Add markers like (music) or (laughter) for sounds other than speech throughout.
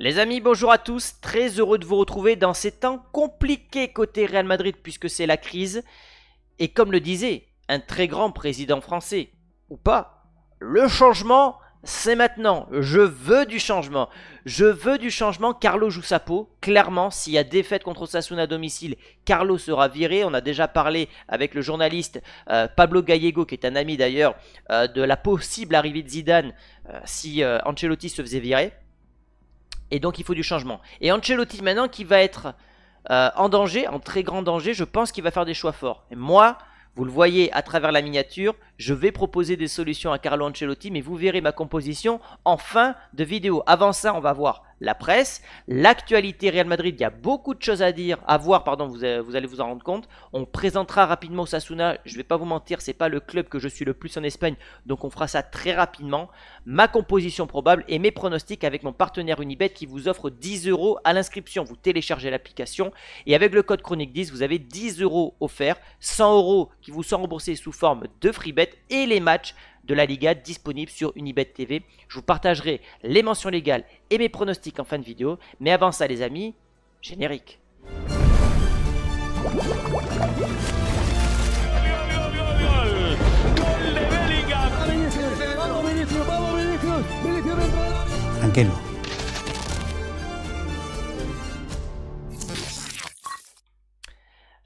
Les amis, bonjour à tous, très heureux de vous retrouver dans ces temps compliqués côté Real Madrid puisque c'est la crise. Et comme le disait un très grand président français, ou pas, le changement, c'est maintenant. Je veux du changement. Je veux du changement. Carlo joue sa peau. Clairement, s'il y a défaite contre Sassoon à domicile, Carlo sera viré. On a déjà parlé avec le journaliste euh, Pablo Gallego, qui est un ami d'ailleurs, euh, de la possible arrivée de Zidane euh, si Ancelotti se faisait virer. Et donc il faut du changement. Et Ancelotti maintenant qui va être euh, en danger, en très grand danger, je pense qu'il va faire des choix forts. Et moi, vous le voyez à travers la miniature, je vais proposer des solutions à Carlo Ancelotti, mais vous verrez ma composition en fin de vidéo. Avant ça, on va voir la presse, l'actualité Real Madrid, il y a beaucoup de choses à dire, à voir, pardon, vous, euh, allez vous en rendre compte. On présentera rapidement Sasuna. je ne vais pas vous mentir, c'est pas le club que je suis le plus en Espagne, donc on fera ça très rapidement. Ma composition probable et mes pronostics avec mon partenaire Unibet qui vous offre 10 euros à l'inscription. Vous téléchargez l'application et avec le code chronique 10, vous avez 10 euros offerts, 100 euros qui vous sont remboursés sous forme de free bet et les matchs de la Liga disponible sur Unibet TV. Je vous partagerai les mentions légales et mes pronostics en fin de vidéo. Mais avant ça les amis, générique.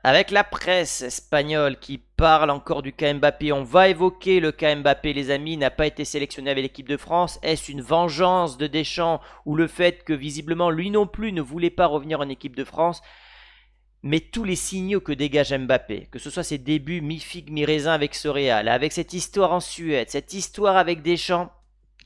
Avec la presse espagnole qui parle encore du cas Mbappé, on va évoquer le cas Mbappé, les amis, n'a pas été sélectionné avec l'équipe de France. Est-ce une vengeance de Deschamps ou le fait que visiblement lui non plus ne voulait pas revenir en équipe de France mais tous les signaux que dégage Mbappé, que ce soit ses débuts mi-figue, mi-raisin avec ce avec cette histoire en Suède, cette histoire avec Deschamps,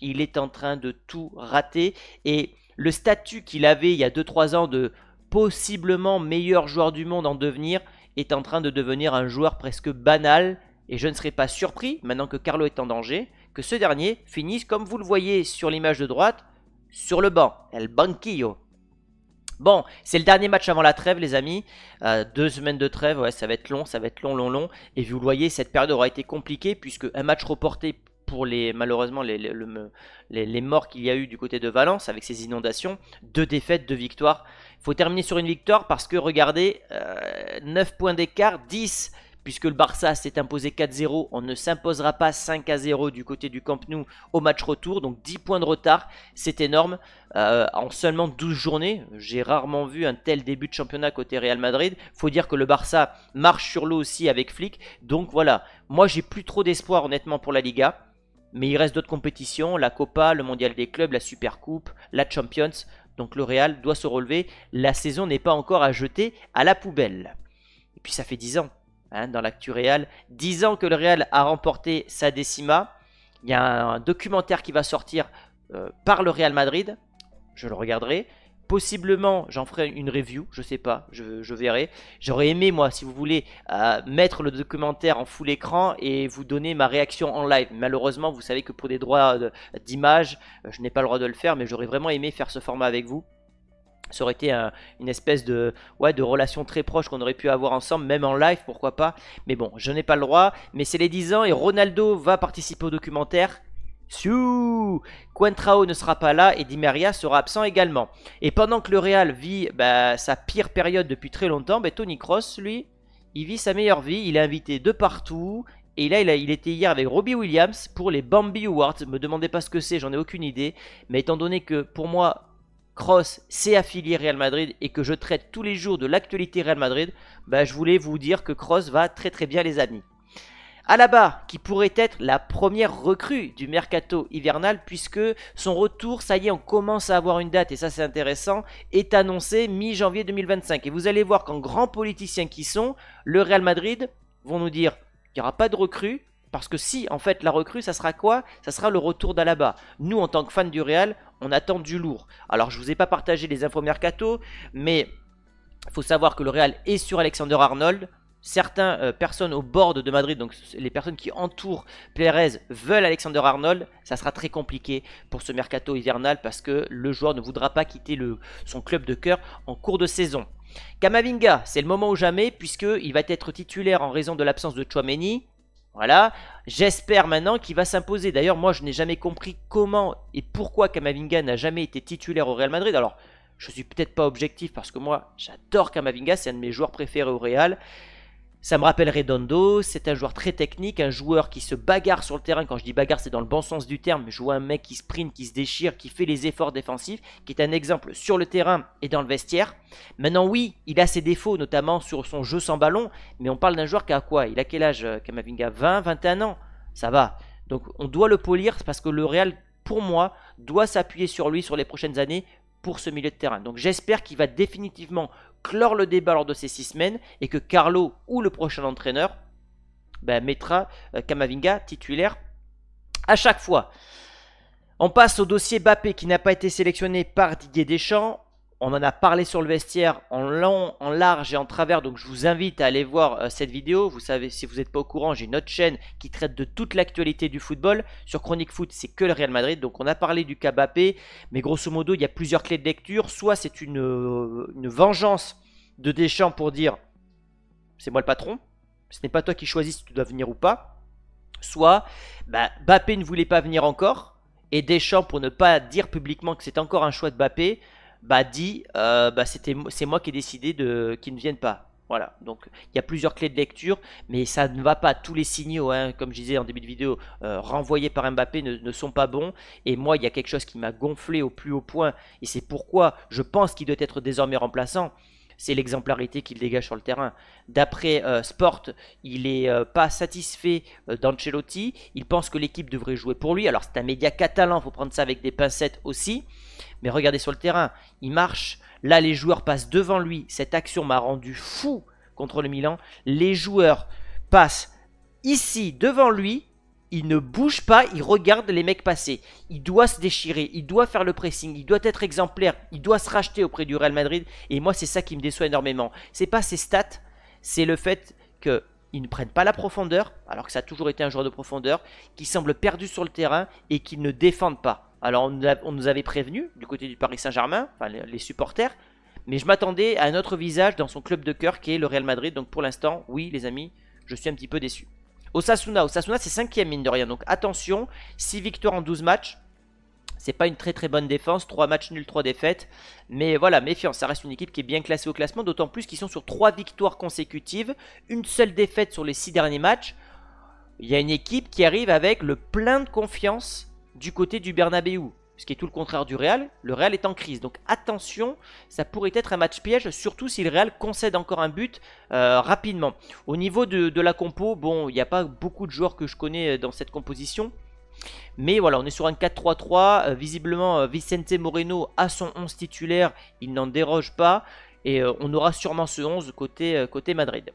il est en train de tout rater. Et le statut qu'il avait il y a 2-3 ans de possiblement meilleur joueur du monde en devenir, est en train de devenir un joueur presque banal. Et je ne serais pas surpris, maintenant que Carlo est en danger, que ce dernier finisse, comme vous le voyez sur l'image de droite, sur le banc. El banquillo. Bon, c'est le dernier match avant la trêve, les amis. Euh, deux semaines de trêve, ouais, ça va être long, ça va être long, long, long. Et vous le voyez, cette période aura été compliquée puisque un match reporté pour les malheureusement les, les, morts qu'il y a eu du côté de Valence avec ces inondations, deux défaites, deux victoires. Il faut terminer sur une victoire parce que regardez, 9 euh, points d'écart, 10 puisque le Barça s'est imposé 4-0, on ne s'imposera pas 5-0 du côté du Camp Nou au match retour, donc 10 points de retard, c'est énorme, euh, en seulement 12 journées, j'ai rarement vu un tel début de championnat côté Real Madrid, faut dire que le Barça marche sur l'eau aussi avec flic. donc voilà, moi j'ai plus trop d'espoir honnêtement pour la Liga, mais il reste d'autres compétitions, la Copa, le Mondial des clubs, la Supercoupe, la Champions. Donc le Real doit se relever. La saison n'est pas encore à jeter à la poubelle. Et puis ça fait 10 ans hein, dans l'actu Real. 10 ans que le Real a remporté sa décima. Il y a un documentaire qui va sortir euh, par le Real Madrid. Je le regarderai. Possiblement, j'en ferai une review, je sais pas, je, verrai. J'aurais aimé, moi, si vous voulez, euh, mettre le documentaire en full écran et vous donner ma réaction en live. Malheureusement, vous savez que pour des droits euh, d'image, euh, je n'ai pas le droit de le faire, mais j'aurais vraiment aimé faire ce format avec vous ça aurait été une espèce de, ouais, de relation très proche qu'on aurait pu avoir ensemble, même en live, pourquoi pas. Mais bon, je n'ai pas le droit. Mais c'est les 10 ans et Ronaldo va participer au documentaire. Siou Quentrao ne sera pas là et Di sera absent également. Et pendant que le Real vit bah, sa pire période depuis très longtemps, bah, Tony Cross, lui, il vit sa meilleure vie. Il est invité de partout. Et là, il, il était hier avec Robbie Williams pour les Bambi Awards. Me demandez pas ce que c'est, j'en ai aucune idée. Mais étant donné que pour moi, Cross s'est affilié Real Madrid et que je traite tous les jours de l'actualité Real Madrid, bah, je voulais vous dire que Cross va très très bien les amis. Alaba, qui pourrait être la première recrue du mercato hivernal, puisque son retour, ça y est, on commence à avoir une date, et ça c'est intéressant, est annoncé mi-janvier 2025. Et vous allez voir qu'en grands politiciens qui sont, le Real Madrid vont nous dire qu'il n'y aura pas de recrue, parce que si, en fait, la recrue, ça sera quoi Ça sera le retour d'Alaba. Nous, en tant que fans du Real, on attend du lourd. Alors, je ne vous ai pas partagé les infos mercato, mais il faut savoir que le Real est sur Alexander Arnold certaines euh, personnes au bord de Madrid, donc les personnes qui entourent Pérez, veulent Alexander Arnold, ça sera très compliqué pour ce mercato hivernal parce que le joueur ne voudra pas quitter son club de cœur en cours de saison. Kamavinga, c'est le moment ou jamais puisqu'il va être titulaire en raison de l'absence de Chouameni. Voilà, j'espère maintenant qu'il va s'imposer. D'ailleurs, moi je n'ai jamais compris comment et pourquoi Kamavinga n'a jamais été titulaire au Real Madrid. Alors, je ne suis peut-être pas objectif parce que moi j'adore Kamavinga, c'est un de mes joueurs préférés au Real. Ça me rappelle Redondo, c'est un joueur très technique, un joueur qui se bagarre sur le terrain. Quand je dis bagarre, c'est dans le bon sens du terme. Je vois un mec qui sprint, qui se déchire, qui fait les efforts défensifs, qui est un exemple sur le terrain et dans le vestiaire. Maintenant, oui, il a ses défauts, notamment sur son jeu sans ballon, mais on parle d'un joueur qui a quoi Il a quel âge, euh, Kamavinga 20, 21 ans Ça va. Donc on doit le polir parce que le Real, pour moi, doit s'appuyer sur lui sur les prochaines années pour ce milieu de terrain. Donc j'espère qu'il va définitivement clore le débat lors de ces six semaines et que Carlo ou le prochain entraîneur ben, mettra euh, Kamavinga titulaire à chaque fois. On passe au dossier Bappé qui n'a pas été sélectionné par Didier Deschamps on en a parlé sur le vestiaire en long, en large et en travers, donc je vous invite à aller voir euh, cette vidéo. Vous savez, si vous n'êtes pas au courant, j'ai une autre chaîne qui traite de toute l'actualité du football. Sur Chronique Foot, c'est que le Real Madrid, donc on a parlé du Bappé. mais grosso modo, il y a plusieurs clés de lecture. Soit c'est euh, une, vengeance de Deschamps pour dire c'est moi le patron, ce n'est pas toi qui choisis si tu dois venir ou pas. Soit bah, Bappé ne voulait pas venir encore, et Deschamps, pour ne pas dire publiquement que c'est encore un choix de Bappé, bah dit euh, bah c'était c'est moi qui ai décidé de qu'ils ne viennent pas. Voilà, donc il y a plusieurs clés de lecture, mais ça ne va pas. Tous les signaux, hein, comme je disais en début de vidéo, euh, renvoyés par Mbappé ne, sont pas bons. Et moi, il y a quelque chose qui m'a gonflé au plus haut point, et c'est pourquoi je pense qu'il doit être désormais remplaçant. C'est l'exemplarité qu'il dégage sur le terrain. D'après euh, Sport, il n'est pas satisfait d'Ancelotti. Il pense que l'équipe devrait jouer pour lui. Alors c'est un média catalan, faut prendre ça avec des pincettes aussi. Mais regardez sur le terrain, il marche. Là, les joueurs passent devant lui. Cette action m'a rendu fou contre le Milan. Les joueurs passent ici devant lui. Il ne bouge pas, il regarde les mecs passer. Il doit se déchirer, il doit faire le pressing, il doit être exemplaire, il doit se racheter auprès du Real Madrid. Et moi, c'est ça qui me déçoit énormément. C'est pas ses stats, c'est le fait que ils ne prennent pas la profondeur, alors que ça a toujours été un joueur de profondeur, qui semble perdu sur le terrain et qui ne défendent pas. Alors on, nous avait prévenu du côté du Paris Saint-Germain, enfin les, supporters, mais je m'attendais à un autre visage dans son club de cœur qui est le Real Madrid. Donc pour l'instant, oui les amis, je suis un petit peu déçu. Osasuna, Osasuna c'est cinquième mine de rien, donc attention, 6 victoires en 12 matchs, c'est pas une très très bonne défense, 3 matchs nuls, 3 défaites. Mais voilà, méfiance, ça reste une équipe qui est bien classée au classement, d'autant plus qu'ils sont sur 3 victoires consécutives, une seule défaite sur les 6 derniers matchs. Il y a une équipe qui arrive avec le plein de confiance du côté du Bernabeu, ce qui est tout le contraire du Real. Le Real est en crise, donc attention, ça pourrait être un match piège, surtout si le Real concède encore un but euh, rapidement. Au niveau de, de la compo, bon, il n'y a pas beaucoup de joueurs que je connais euh, dans cette composition. Mais voilà, on est sur un 4-3-3. Euh, visiblement, euh, Vicente Moreno a son 11 titulaire. Il n'en déroge pas. Et euh, on aura sûrement ce 11 côté, côté Madrid.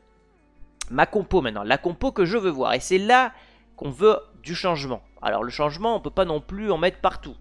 Ma compo maintenant, la compo que je veux voir. Et c'est là qu'on veut du changement. Alors le changement, on ne peut pas non plus en mettre partout.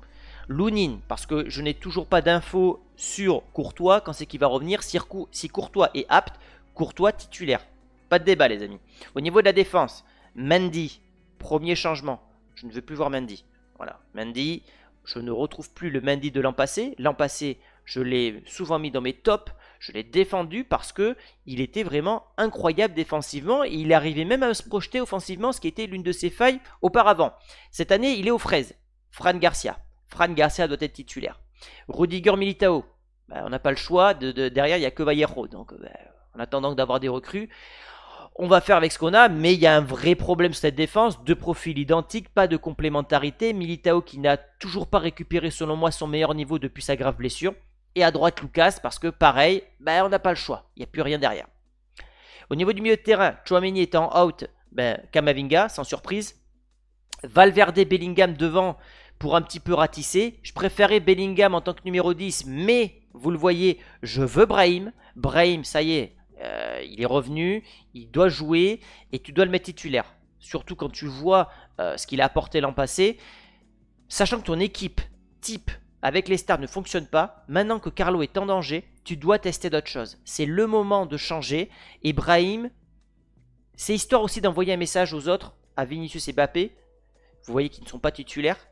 Lounine, parce que je n'ai toujours pas d'infos sur Courtois, quand c'est qu'il va revenir, si Courtois est apte, Courtois titulaire. Pas de débat les amis. Au niveau de la défense, Mandy, premier changement je ne vais plus voir Mandy. Voilà, Mandy, je ne retrouve plus le Mandy de l'an passé. L'an passé, je l'ai souvent mis dans mes tops. Je l'ai défendu parce que il était vraiment incroyable défensivement. Et il arrivait même à se projeter offensivement, ce qui était l'une de ses failles auparavant. Cette année, il est aux fraises. Fran Garcia. Fran Garcia doit être titulaire. Rudiger Militao. Ben, on n'a pas le choix. derrière, il n'y a que Vallejo. Donc, ben, en attendant d'avoir des recrues, on va faire avec ce qu'on a, mais il y a un vrai problème sur cette défense. Deux profils identiques, pas de complémentarité. Militao qui n'a toujours pas récupéré, selon moi, son meilleur niveau depuis sa grave blessure. Et à droite, Lucas, parce que pareil, ben, on n'a pas le choix. Il n'y a plus rien derrière. Au niveau du milieu de terrain, Chouameni est en out, ben, Kamavinga, sans surprise. Valverde, Bellingham devant pour un petit peu ratisser. Je préférais Bellingham en tant que numéro 10, mais vous le voyez, je veux Brahim. Brahim, ça y est, euh, il est revenu, il doit jouer et tu dois le mettre titulaire. Surtout quand tu vois euh, ce qu'il a apporté l'an passé. Sachant que ton équipe type avec les stars ne fonctionne pas, maintenant que Carlo est en danger, tu dois tester d'autres choses. C'est le moment de changer. Ibrahim, c'est histoire aussi d'envoyer un message aux autres, à Vinicius et Bappé. Vous voyez qu'ils ne sont pas titulaires.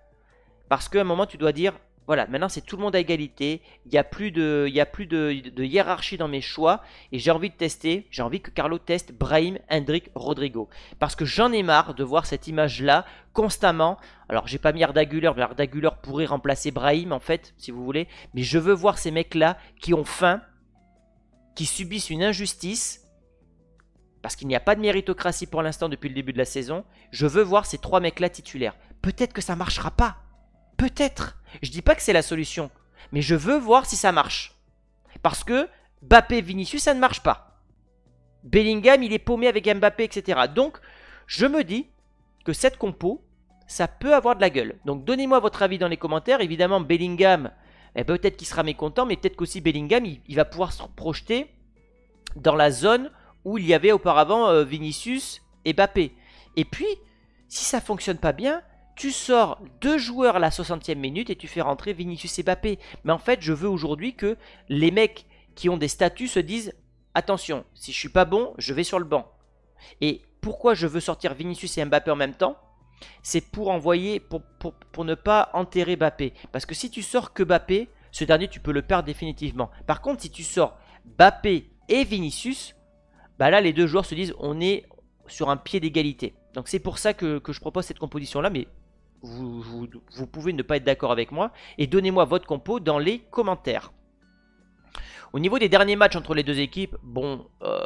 Parce qu'à un moment, tu dois dire voilà, maintenant c'est tout le monde à égalité. Il n'y a plus, de, y a plus de, hiérarchie dans mes choix. Et j'ai envie de tester, j'ai envie que Carlo teste Brahim, Hendrik, Rodrigo. Parce que j'en ai marre de voir cette image-là constamment. Alors j'ai pas mis Ardaguler, mais pourrait remplacer Brahim en fait, si vous voulez. Mais je veux voir ces mecs-là qui ont faim, qui subissent une injustice parce qu'il n'y a pas de méritocratie pour l'instant depuis le début de la saison, je veux voir ces trois mecs-là titulaires. Peut-être que ça ne marchera pas. Peut-être. Je dis pas que c'est la solution. Mais je veux voir si ça marche. Parce que Mbappé, Vinicius, ça ne marche pas. Bellingham, il est paumé avec Mbappé, etc. Donc, je me dis que cette compo, ça peut avoir de la gueule. Donc, donnez-moi votre avis dans les commentaires. Évidemment, Bellingham, eh, peut-être qu'il sera mécontent, mais peut-être qu'aussi Bellingham, il, va pouvoir se projeter dans la zone où il y avait auparavant euh, Vinicius et Bappé. Et puis, si ça fonctionne pas bien, tu sors deux joueurs à la 60e minute et tu fais rentrer Vinicius et Mbappé. Mais en fait, je veux aujourd'hui que les mecs qui ont des statuts se disent attention, si je suis pas bon, je vais sur le banc. Et pourquoi je veux sortir Vinicius et Mbappé en même temps C'est pour envoyer, pour, ne pas enterrer Mbappé. Parce que si tu sors que Mbappé, ce dernier tu peux le perdre définitivement. Par contre, si tu sors Mbappé et Vinicius, bah là les deux joueurs se disent on est sur un pied d'égalité. Donc c'est pour ça que, que je propose cette composition là, mais vous, pouvez ne pas être d'accord avec moi, et donnez-moi votre compo dans les commentaires. Au niveau des derniers matchs entre les deux équipes, bon, euh,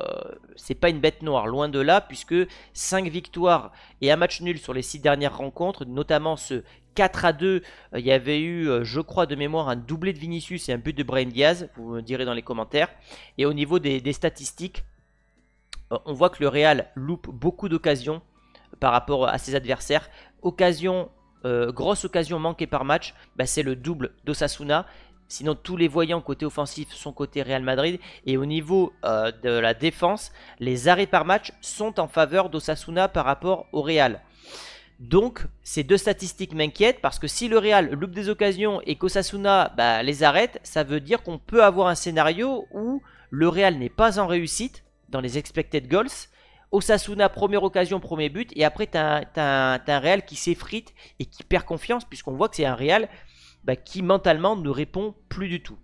c'est pas une bête noire, loin de là, puisque 5 victoires et un match nul sur les 6 dernières rencontres, notamment ce 4 à 2, euh, il y avait eu, euh, je crois de mémoire, un doublé de Vinicius et un but de Brian Diaz, vous me direz dans les commentaires. Et au niveau des, statistiques, on voit que le Real loupe beaucoup d'occasions par rapport à ses adversaires. Occasion euh, grosse occasion manquée par match, bah, c'est le double d'Osasuna. Sinon, tous les voyants côté offensif sont côté Real Madrid. Et au niveau euh, de la défense, les arrêts par match sont en faveur d'Osasuna par rapport au Real. Donc, ces deux statistiques m'inquiètent parce que si le Real loupe des occasions et qu'Osasuna bah, les arrête, ça veut dire qu'on peut avoir un scénario où le Real n'est pas en réussite dans les expected goals Osasuna, première occasion, premier but. Et après, tu as, un Real qui s'effrite et qui perd confiance, puisqu'on voit que c'est un Real bah, qui mentalement ne répond plus du tout.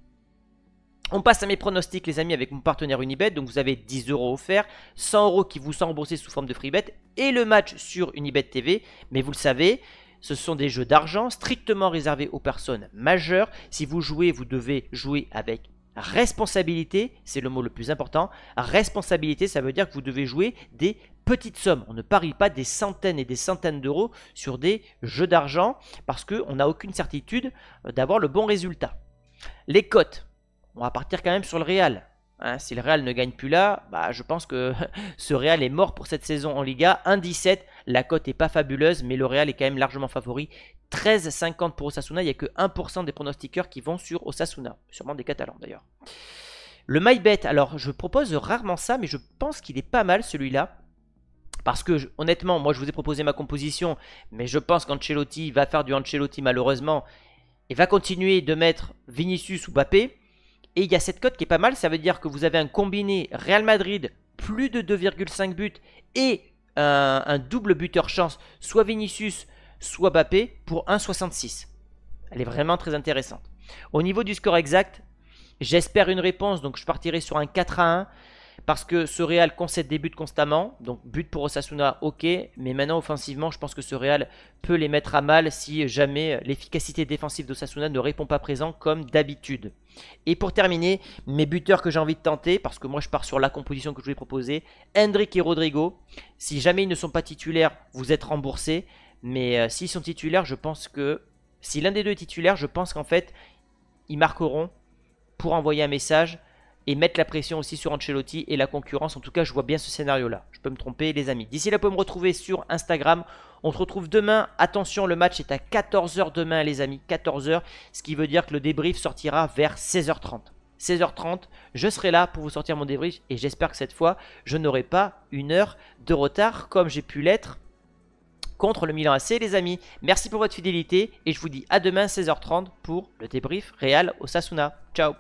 On passe à mes pronostics, les amis, avec mon partenaire Unibet. Donc, vous avez 10 euros offerts, 100 euros qui vous sont remboursés sous forme de freebet et le match sur Unibet TV. Mais vous le savez, ce sont des jeux d'argent strictement réservés aux personnes majeures. Si vous jouez, vous devez jouer avec Responsabilité, c'est le mot le plus important. Responsabilité, ça veut dire que vous devez jouer des petites sommes. On ne parie pas des centaines et des centaines d'euros sur des jeux d'argent parce qu'on n'a aucune certitude euh, d'avoir le bon résultat. Les cotes, on va partir quand même sur le Real. Hein, si le Real ne gagne plus là, bah, je pense que (laughs) ce Real est mort pour cette saison en Liga. 1-17, la cote n'est pas fabuleuse, mais le Real est quand même largement favori. 13,50 pour Osasuna. Il n'y a que 1% des pronostiqueurs qui vont sur Osasuna. Sûrement des Catalans d'ailleurs. Le MyBet, alors je propose rarement ça, mais je pense qu'il est pas mal celui-là. Parce que honnêtement, moi je vous ai proposé ma composition, mais je pense qu'Ancelotti va faire du Ancelotti malheureusement et va continuer de mettre Vinicius ou Bappé. Et il y a cette cote qui est pas mal, ça veut dire que vous avez un combiné Real Madrid plus de 2,5 buts et un, un double buteur chance, soit Vinicius, soit Bappé pour 1,66. Elle est vraiment très intéressante. Au niveau du score exact, j'espère une réponse, donc je partirai sur un 4 à 1. Parce que ce Real concède des buts constamment, donc but pour Osasuna, ok, mais maintenant offensivement, je pense que ce Real peut les mettre à mal si jamais l'efficacité défensive d'Osasuna ne répond pas présent comme d'habitude. Et pour terminer, mes buteurs que j'ai envie de tenter, parce que moi je pars sur la composition que je vous ai proposée, Hendrik et Rodrigo. Si jamais ils ne sont pas titulaires, vous êtes remboursés. Mais euh, s'ils sont titulaires, je pense que... Si l'un des deux est titulaire, je pense qu'en fait, ils marqueront pour envoyer un message et mettre la pression aussi sur Ancelotti et la concurrence. En tout cas, je vois bien ce scénario-là. Je peux me tromper, les amis. D'ici là, vous pouvez me retrouver sur Instagram. On se retrouve demain. Attention, le match est à 14h demain, les amis. 14h, ce qui veut dire que le débrief sortira vers 16h30. 16h30, je serai là pour vous sortir mon débrief et j'espère que cette fois, je n'aurai pas une heure de retard comme j'ai pu l'être contre le Milan AC, les amis. Merci pour votre fidélité et je vous dis à demain 16h30 pour le débrief au Sasuna. Ciao